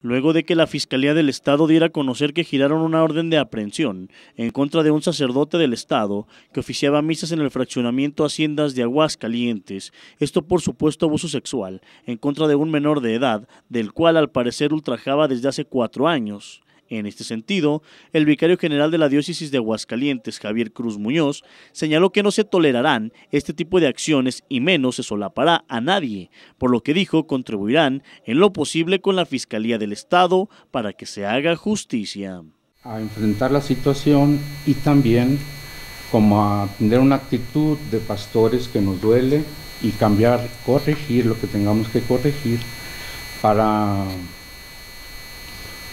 Luego de que la Fiscalía del Estado diera a conocer que giraron una orden de aprehensión en contra de un sacerdote del Estado que oficiaba misas en el fraccionamiento Haciendas de Aguascalientes, esto por supuesto abuso sexual, en contra de un menor de edad, del cual al parecer ultrajaba desde hace cuatro años. En este sentido, el vicario general de la diócesis de Aguascalientes, Javier Cruz Muñoz, señaló que no se tolerarán este tipo de acciones y menos se solapará a nadie, por lo que dijo contribuirán en lo posible con la Fiscalía del Estado para que se haga justicia. A enfrentar la situación y también como a tener una actitud de pastores que nos duele y cambiar, corregir lo que tengamos que corregir para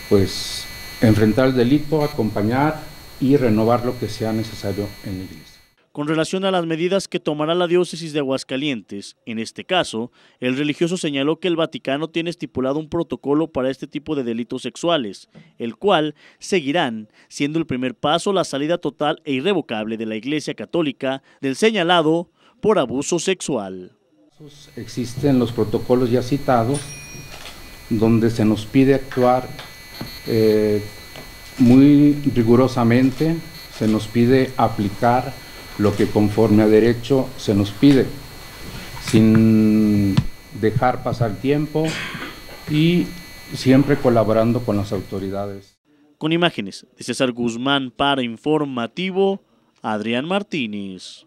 pues enfrentar el delito, acompañar y renovar lo que sea necesario en la iglesia. Con relación a las medidas que tomará la diócesis de Aguascalientes, en este caso, el religioso señaló que el Vaticano tiene estipulado un protocolo para este tipo de delitos sexuales, el cual seguirán siendo el primer paso la salida total e irrevocable de la Iglesia Católica del señalado por abuso sexual. Existen los protocolos ya citados donde se nos pide actuar eh, muy rigurosamente se nos pide aplicar lo que conforme a derecho se nos pide, sin dejar pasar tiempo y siempre colaborando con las autoridades. Con imágenes de César Guzmán para Informativo, Adrián Martínez.